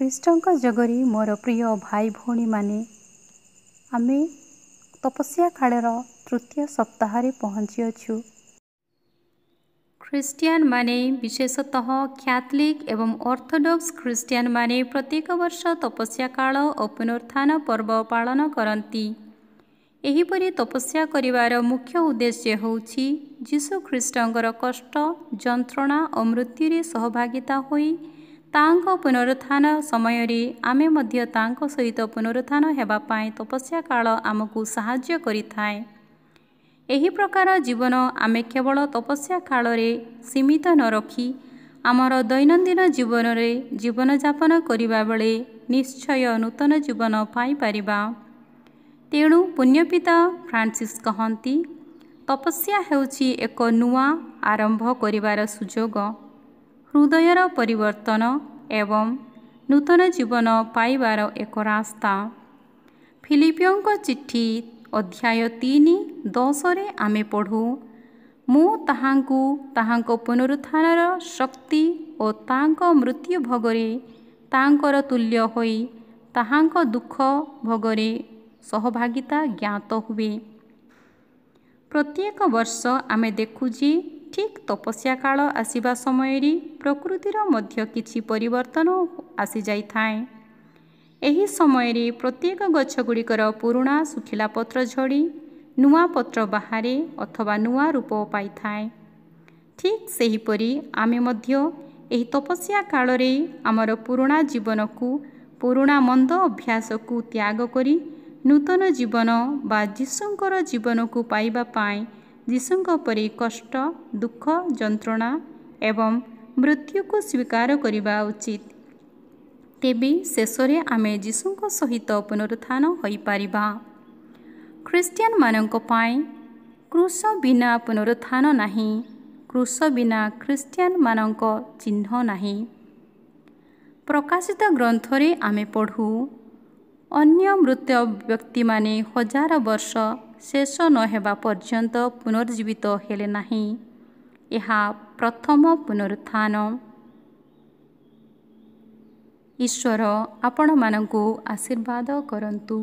ଖ୍ରୀଷ୍ଟଙ୍କ ଯୋଗରେ ମୋର ପ୍ରିୟ ଭାଇ ଭଉଣୀମାନେ ଆମେ ତପସ୍ୟା କାଳର ତୃତୀୟ ସପ୍ତାହରେ ପହଞ୍ଚିଅଛୁ ଖ୍ରୀଷ୍ଟିଆନମାନେ ବିଶେଷତଃ କ୍ୟାଥଲିକ୍ ଏବଂ ଅର୍ଥୋଡକ୍ସ ଖ୍ରୀଷ୍ଟିଆନମାନେ ପ୍ରତ୍ୟେକ ବର୍ଷ ତପସ୍ୟା କାଳ ଓ ପୁନରୁତ୍ଥାନ ପର୍ବ ପାଳନ କରନ୍ତି ଏହିପରି ତପସ୍ୟା କରିବାର ମୁଖ୍ୟ ଉଦ୍ଦେଶ୍ୟ ହେଉଛି ଯୀଶୁ ଖ୍ରୀଷ୍ଟଙ୍କର କଷ୍ଟ ଯନ୍ତ୍ରଣା ଓ ମୃତ୍ୟୁରେ ସହଭାଗିତା ହୋଇ ତାଙ୍କ ପୁନରୁତ୍ଥାନ ସମୟରେ ଆମେ ମଧ୍ୟ ତାଙ୍କ ସହିତ ପୁନରୁତ୍ଥାନ ହେବା ପାଇଁ ତପସ୍ୟା କାଳ ଆମକୁ ସାହାଯ୍ୟ କରିଥାଏ ଏହି ପ୍ରକାର ଜୀବନ ଆମେ କେବଳ ତପସ୍ୟା କାଳରେ ସୀମିତ ନ ରଖି ଆମର ଦୈନନ୍ଦିନ ଜୀବନରେ ଜୀବନଯାପନ କରିବା ବେଳେ ନିଶ୍ଚୟ ନୂତନ ଜୀବନ ପାଇପାରିବା ତେଣୁ ପୁଣ୍ୟପିତା ଫ୍ରାନ୍ସିସ୍ କହନ୍ତି ତପସ୍ୟା ହେଉଛି ଏକ ନୂଆ ଆରମ୍ଭ କରିବାର ସୁଯୋଗ ହୃଦୟର ପରିବର୍ତ୍ତନ ଏବଂ ନୂତନ ଜୀବନ ପାଇବାର ଏକ ରାସ୍ତା ଫିଲିପିଓଙ୍କ ଚିଠି ଅଧ୍ୟାୟ ତିନି ଦଶରେ ଆମେ ପଢ଼ୁ ମୁଁ ତାହାଙ୍କୁ ତାହାଙ୍କ ପୁନରୁତ୍ଥାନର ଶକ୍ତି ଓ ତାଙ୍କ ମୃତ୍ୟୁ ଭୋଗରେ ତାଙ୍କର ତୁଲ୍ୟ ହୋଇ ତାହାଙ୍କ ଦୁଃଖ ଭୋଗରେ ସହଭାଗିତା ଜ୍ଞାତ ହୁଏ ପ୍ରତ୍ୟେକ ବର୍ଷ ଆମେ ଦେଖୁ ଯେ ଠିକ୍ ତପସ୍ୟା କାଳ ଆସିବା ସମୟରେ ପ୍ରକୃତିର ମଧ୍ୟ କିଛି ପରିବର୍ତ୍ତନ ଆସିଯାଇଥାଏ ଏହି ସମୟରେ ପ୍ରତ୍ୟେକ ଗଛ ଗୁଡ଼ିକର ପୁରୁଣା ଶୁଖିଲା ପତ୍ର ଝଡ଼ି ନୂଆ ପତ୍ର ବାହାରେ ଅଥବା ନୂଆ ରୂପ ପାଇଥାଏ ଠିକ୍ ସେହିପରି ଆମେ ମଧ୍ୟ ଏହି ତପସ୍ୟା କାଳରେ ଆମର ପୁରୁଣା ଜୀବନକୁ ପୁରୁଣା ମନ୍ଦ ଅଭ୍ୟାସକୁ ତ୍ୟାଗ କରି ନୂତନ ଜୀବନ ବା ଯୀଶୁଙ୍କର ଜୀବନକୁ ପାଇବା ପାଇଁ ଯୀଶୁଙ୍କ ପରି କଷ୍ଟ ଦୁଃଖ ଯନ୍ତ୍ରଣା ଏବଂ ମୃତ୍ୟୁକୁ ସ୍ୱୀକାର କରିବା ଉଚିତ ତେବେ ଶେଷରେ ଆମେ ଯୀଶୁଙ୍କ ସହିତ ପୁନରୁତ୍ଥାନ ହୋଇପାରିବା ଖ୍ରୀଷ୍ଟିଆନମାନଙ୍କ ପାଇଁ କୃଷ ବିନା ପୁନରୁତ୍ଥାନ ନାହିଁ କୃଷ ବିନା ଖ୍ରୀଷ୍ଟିଆନମାନଙ୍କ ଚିହ୍ନ ନାହିଁ ପ୍ରକାଶିତ ଗ୍ରନ୍ଥରେ ଆମେ ପଢ଼ୁ ଅନ୍ୟ ମୃତ ବ୍ୟକ୍ତିମାନେ ହଜାର ବର୍ଷ ଶେଷ ନ ହେବା ପର୍ଯ୍ୟନ୍ତ ପୁନର୍ଜୀବିତ ହେଲେ ନାହିଁ ଏହା ପ୍ରଥମ ପୁନରୁତ୍ଥାନ ଈଶ୍ୱର ଆପଣମାନଙ୍କୁ ଆଶୀର୍ବାଦ କରନ୍ତୁ